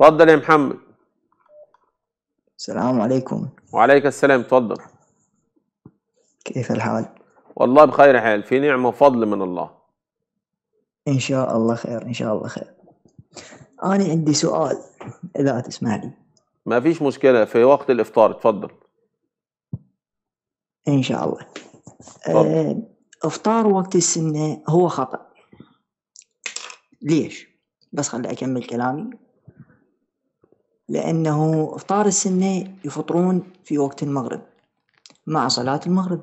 اتفضل يا محمد السلام عليكم وعليك السلام اتفضل كيف الحال والله بخير حال في نعمه وفضل من الله ان شاء الله خير ان شاء الله خير انا عندي سؤال اذا تسمح لي ما فيش مشكله في وقت الافطار اتفضل ان شاء الله آه، افطار وقت السنه هو خطا ليش بس خلي اكمل كلامي لأنه إفطار السنة يفطرون في وقت المغرب مع صلاة المغرب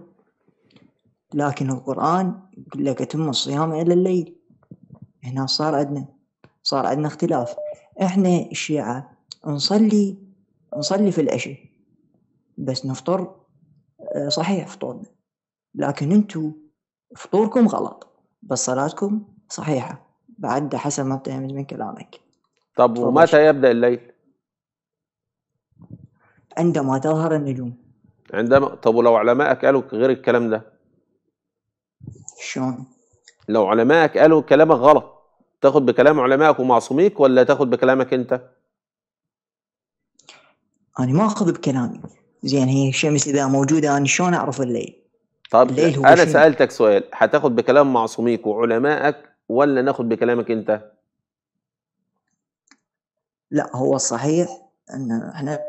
لكن القرآن يقول لك أتم الصيام إلى الليل هنا صار عندنا صار عندنا اختلاف إحنا الشيعة نصلي نصلي في العشاء بس نفطر آه، صحيح فطورنا لكن انتو فطوركم غلط بس صلاتكم صحيحة بعد حسب ما فهمت من كلامك طب ومتى يبدأ الليل؟ عندما تظهر النجوم عندما طب ولو علمائك قالوا غير الكلام ده شلون لو علمائك قالوا كلامك غلط تاخد بكلام علمائك ومعصوميك ولا تاخد بكلامك انت انا ما اخذ بكلامي زين هي الشمس اذا موجوده انا شلون اعرف الليل طب الليل هو انا شيء. سالتك سؤال هتاخد بكلام معصوميك وعلمائك ولا ناخد بكلامك انت لا هو الصحيح ان احنا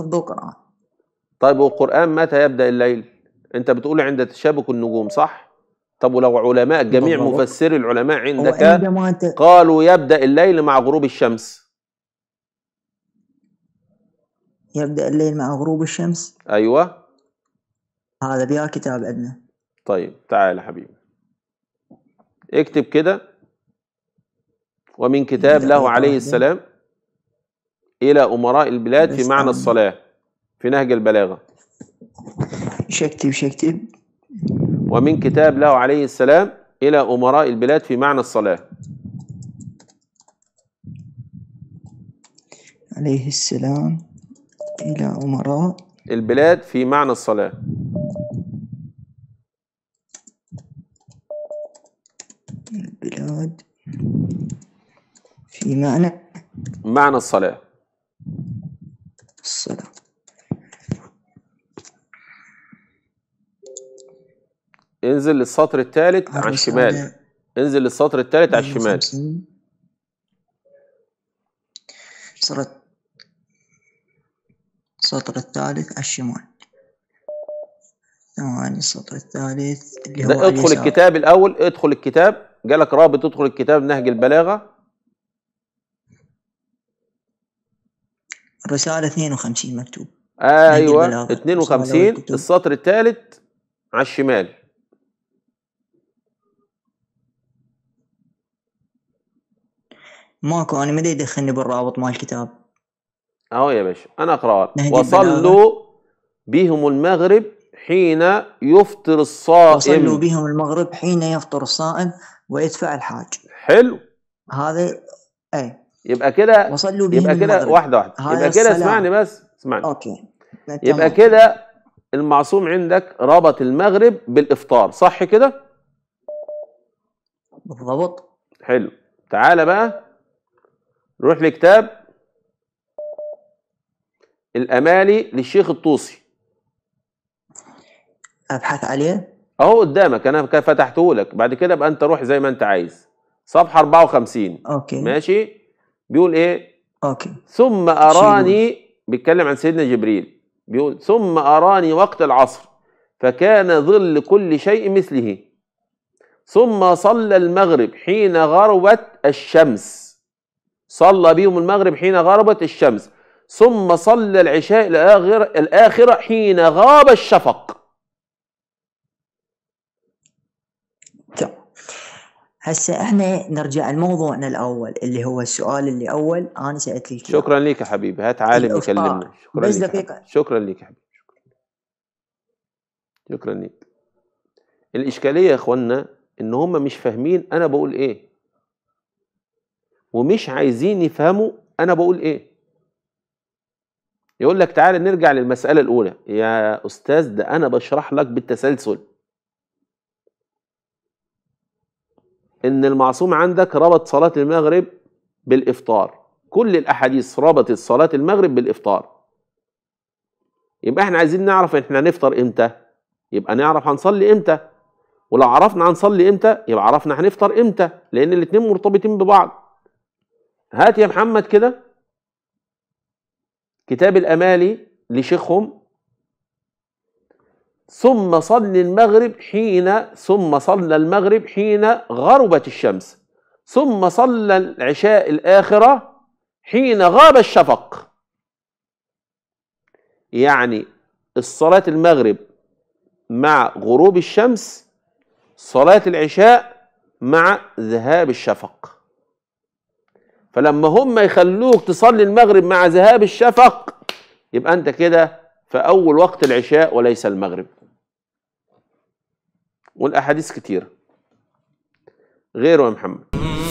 الظهر طيب والقرآن متى يبدأ الليل؟ أنت بتقول عند تشابك النجوم صح؟ طب ولو علماء جميع مفسري العلماء عندك قالوا يبدأ الليل مع غروب الشمس يبدأ الليل مع غروب الشمس أيوة هذا بيا كتاب عندنا طيب تعال يا حبيبي اكتب كده ومن كتاب له عليه السلام إلى أمراء البلاد في معنى الصلاة في نهج البلاغة مش هكتب مش هكتب ومن كتاب له عليه السلام إلى أمراء البلاد في معنى الصلاة عليه السلام إلى أمراء البلاد في معنى الصلاة البلاد في معنى معنى الصلاة انزل للسطر الثالث على الشمال انزل للسطر الثالث على أيوة، الشمال سطر السطر الثالث على الشمال ثواني السطر الثالث اللي هو ادخل الكتاب الاول ادخل الكتاب جالك رابط ادخل الكتاب نهج البلاغه الرساله 52 مكتوب ايوه 52 السطر الثالث على الشمال ماكو انا ما يدخلني بالرابط مال الكتاب اهو يا باشا انا اقرا وصلوا بهم المغرب حين يفطر الصائم وصلوا بهم المغرب حين يفطر الصائم ويدفع الحاج حلو هذا اي يبقى كده وصلوا بهم يبقى كده واحده واحده يبقى كده اسمعني بس اسمعني اوكي يبقى كده المعصوم عندك ربط المغرب بالافطار صح كده بالضبط حلو تعالى بقى نروح لكتاب الأمالي للشيخ الطوسي أبحث عليه أهو قدامك أنا فتحته لك بعد كده بقى أنت روح زي ما أنت عايز صفحة 54 أوكي ماشي بيقول إيه أوكي ثم أراني بيتكلم عن سيدنا جبريل بيقول ثم أراني وقت العصر فكان ظل كل شيء مثله ثم صلى المغرب حين غربت الشمس صلى بهم المغرب حين غربت الشمس ثم صلى العشاء الآخر الآخرة حين غاب الشفق طيب. هسه احنا نرجع لموضوعنا الاول اللي هو السؤال اللي اول انا سالت لك شكرا لك يا حبيبي هات عالم يكلمنا شكرا بس دقيقه شكرا لك يا حبيبي شكرا لك الاشكاليه يا اخوانا ان هم مش فاهمين انا بقول ايه ومش عايزين يفهموا انا بقول ايه يقول لك تعالى نرجع للمسألة الأولى يا أستاذ ده أنا بشرح لك بالتسلسل إن المعصوم عندك ربط صلاة المغرب بالإفطار كل الأحاديث ربطت صلاة المغرب بالإفطار يبقى إحنا عايزين نعرف إحنا هنفطر إمتى يبقى نعرف هنصلي إمتى ولو عرفنا هنصلي إمتى يبقى عرفنا هنفطر إمتى لأن الاتنين مرتبطين ببعض هات يا محمد كده كتاب الأمالي لشيخهم ثم صلي المغرب حين ثم صلى المغرب حين غربت الشمس ثم صلى العشاء الآخرة حين غاب الشفق يعني الصلاة المغرب مع غروب الشمس صلاة العشاء مع ذهاب الشفق فلما هم يخلوك تصلي المغرب مع ذهاب الشفق يبقى انت كده في اول وقت العشاء وليس المغرب والاحاديث كتير غيره يا محمد